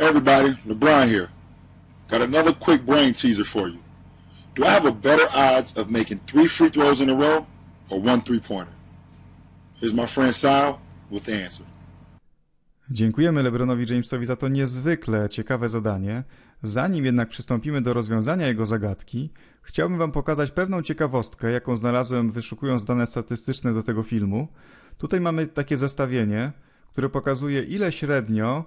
Hey everybody, LeBron here. Got another quick brain teaser for you. Do I have a better odds of making three free throws in a row or one three pointer? Here's my friend Sal with the answer. Dziękujemy LeBronowi Jamesowi za to niezwykle ciekawe zadanie. Zanim jednak przystąpimy do rozwiązania jego zagadki, chciałbym Wam pokazać pewną ciekawostkę, jaką znalazłem wyszukując dane statystyczne do tego filmu. Tutaj mamy takie zestawienie, które pokazuje ile średnio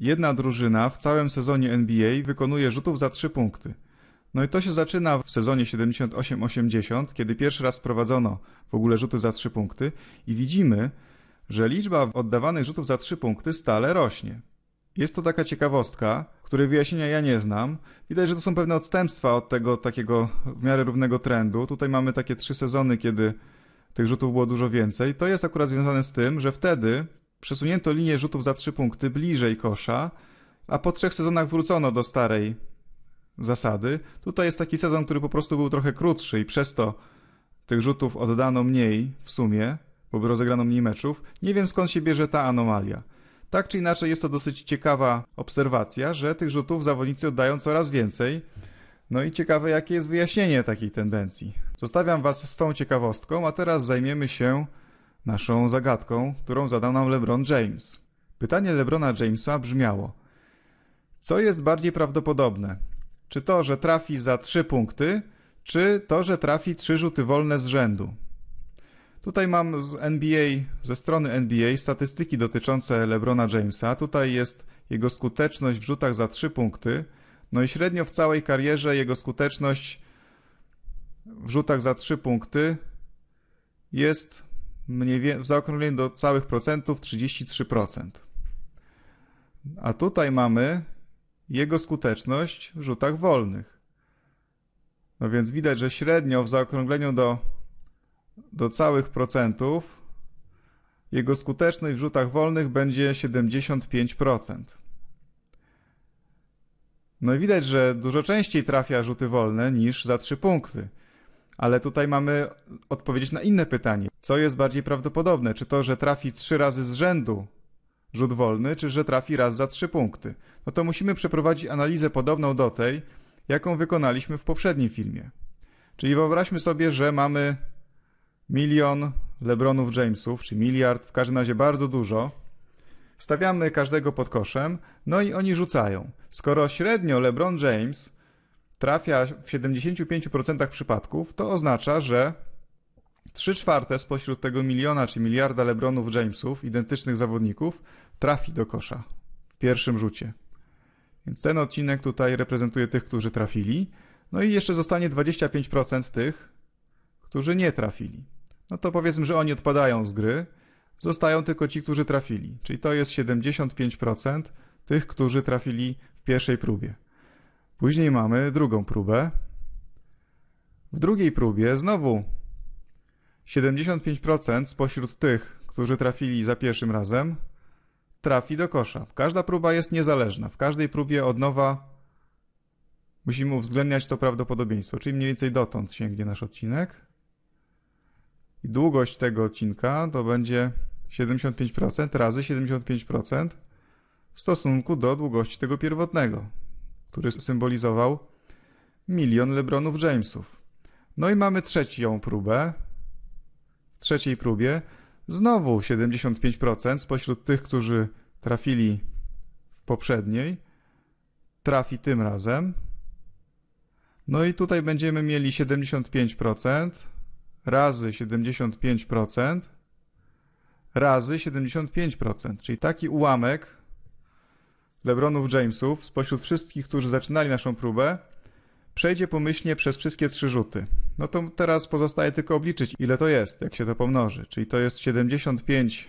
Jedna drużyna w całym sezonie NBA wykonuje rzutów za 3 punkty. No i to się zaczyna w sezonie 78-80, kiedy pierwszy raz wprowadzono w ogóle rzuty za 3 punkty i widzimy, że liczba oddawanych rzutów za 3 punkty stale rośnie. Jest to taka ciekawostka, której wyjaśnienia ja nie znam. Widać, że to są pewne odstępstwa od tego takiego w miarę równego trendu. Tutaj mamy takie trzy sezony, kiedy tych rzutów było dużo więcej. To jest akurat związane z tym, że wtedy Przesunięto linię rzutów za trzy punkty bliżej kosza, a po trzech sezonach wrócono do starej zasady. Tutaj jest taki sezon, który po prostu był trochę krótszy i przez to tych rzutów oddano mniej w sumie, bo rozegrano mniej meczów. Nie wiem skąd się bierze ta anomalia. Tak czy inaczej jest to dosyć ciekawa obserwacja, że tych rzutów zawodnicy oddają coraz więcej. No i ciekawe jakie jest wyjaśnienie takiej tendencji. Zostawiam Was z tą ciekawostką, a teraz zajmiemy się naszą zagadką, którą zadał nam LeBron James. Pytanie LeBrona Jamesa brzmiało: Co jest bardziej prawdopodobne? Czy to, że trafi za 3 punkty, czy to, że trafi 3 rzuty wolne z rzędu? Tutaj mam z NBA, ze strony NBA statystyki dotyczące LeBrona Jamesa. Tutaj jest jego skuteczność w rzutach za 3 punkty. No i średnio w całej karierze jego skuteczność w rzutach za 3 punkty jest mniej w zaokrągleniu do całych procentów 33%. A tutaj mamy jego skuteczność w rzutach wolnych. No więc widać, że średnio w zaokrągleniu do, do całych procentów jego skuteczność w rzutach wolnych będzie 75%. No i widać, że dużo częściej trafia rzuty wolne niż za 3 punkty ale tutaj mamy odpowiedzieć na inne pytanie. Co jest bardziej prawdopodobne? Czy to, że trafi trzy razy z rzędu rzut wolny, czy że trafi raz za trzy punkty? No to musimy przeprowadzić analizę podobną do tej, jaką wykonaliśmy w poprzednim filmie. Czyli wyobraźmy sobie, że mamy milion LeBronów Jamesów, czy miliard, w każdym razie bardzo dużo. Stawiamy każdego pod koszem, no i oni rzucają. Skoro średnio LeBron James trafia w 75% przypadków, to oznacza, że 3 czwarte spośród tego miliona czy miliarda Lebronów Jamesów, identycznych zawodników, trafi do kosza w pierwszym rzucie. Więc ten odcinek tutaj reprezentuje tych, którzy trafili. No i jeszcze zostanie 25% tych, którzy nie trafili. No to powiedzmy, że oni odpadają z gry, zostają tylko ci, którzy trafili. Czyli to jest 75% tych, którzy trafili w pierwszej próbie. Później mamy drugą próbę. W drugiej próbie znowu 75% spośród tych, którzy trafili za pierwszym razem, trafi do kosza. Każda próba jest niezależna. W każdej próbie od nowa musimy uwzględniać to prawdopodobieństwo, czyli mniej więcej dotąd sięgnie nasz odcinek. I długość tego odcinka to będzie 75% razy 75% w stosunku do długości tego pierwotnego który symbolizował milion LeBronów Jamesów. No i mamy trzecią próbę. W trzeciej próbie znowu 75% spośród tych, którzy trafili w poprzedniej, trafi tym razem. No i tutaj będziemy mieli 75% razy 75% razy 75%, czyli taki ułamek LeBronów Jamesów spośród wszystkich, którzy zaczynali naszą próbę, przejdzie pomyślnie przez wszystkie trzy rzuty. No to teraz pozostaje tylko obliczyć, ile to jest, jak się to pomnoży. Czyli to jest 75%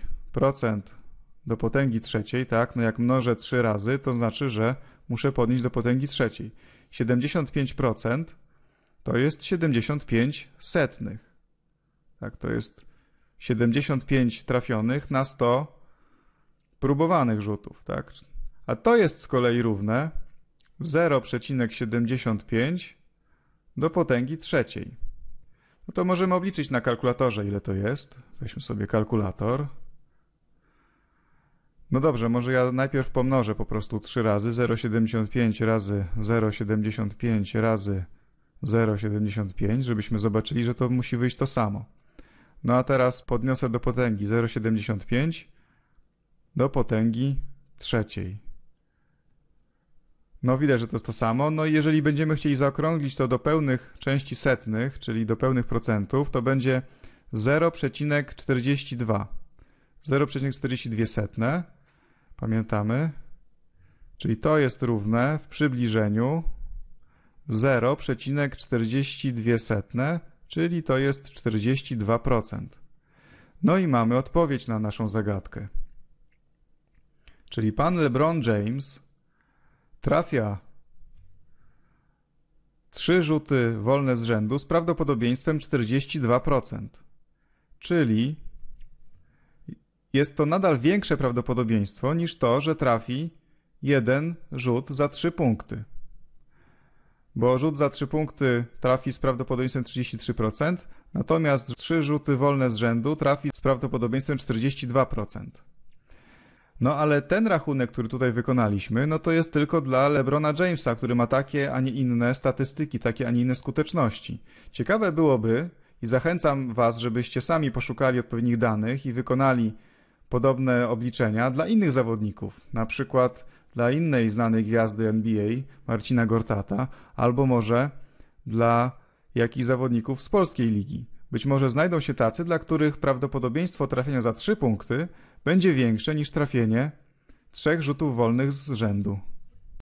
do potęgi trzeciej, tak? No jak mnożę trzy razy, to znaczy, że muszę podnieść do potęgi trzeciej. 75% to jest 75 setnych. Tak, to jest 75 trafionych na 100 próbowanych rzutów, tak? a to jest z kolei równe 0,75 do potęgi trzeciej. No to możemy obliczyć na kalkulatorze, ile to jest. Weźmy sobie kalkulator. No dobrze, może ja najpierw pomnożę po prostu 3 razy 0,75 razy 0,75 razy 0,75, żebyśmy zobaczyli, że to musi wyjść to samo. No a teraz podniosę do potęgi 0,75 do potęgi trzeciej. No widać, że to jest to samo. No i jeżeli będziemy chcieli zaokrąglić to do pełnych części setnych, czyli do pełnych procentów, to będzie 0,42. 0,42 setne. Pamiętamy. Czyli to jest równe w przybliżeniu 0,42 setne, czyli to jest 42%. No i mamy odpowiedź na naszą zagadkę. Czyli pan LeBron James Trafia. Trzy rzuty wolne z rzędu z prawdopodobieństwem 42%. Czyli jest to nadal większe prawdopodobieństwo niż to, że trafi jeden rzut za trzy punkty. Bo rzut za trzy punkty trafi z prawdopodobieństwem 33%, natomiast trzy rzuty wolne z rzędu trafi z prawdopodobieństwem 42%. No ale ten rachunek, który tutaj wykonaliśmy, no to jest tylko dla LeBrona Jamesa, który ma takie, a nie inne statystyki, takie, a nie inne skuteczności. Ciekawe byłoby, i zachęcam Was, żebyście sami poszukali odpowiednich danych i wykonali podobne obliczenia dla innych zawodników, na przykład dla innej znanej gwiazdy NBA, Marcina Gortata, albo może dla jakichś zawodników z polskiej ligi. Być może znajdą się tacy, dla których prawdopodobieństwo trafienia za trzy punkty będzie większe niż trafienie trzech rzutów wolnych z rzędu.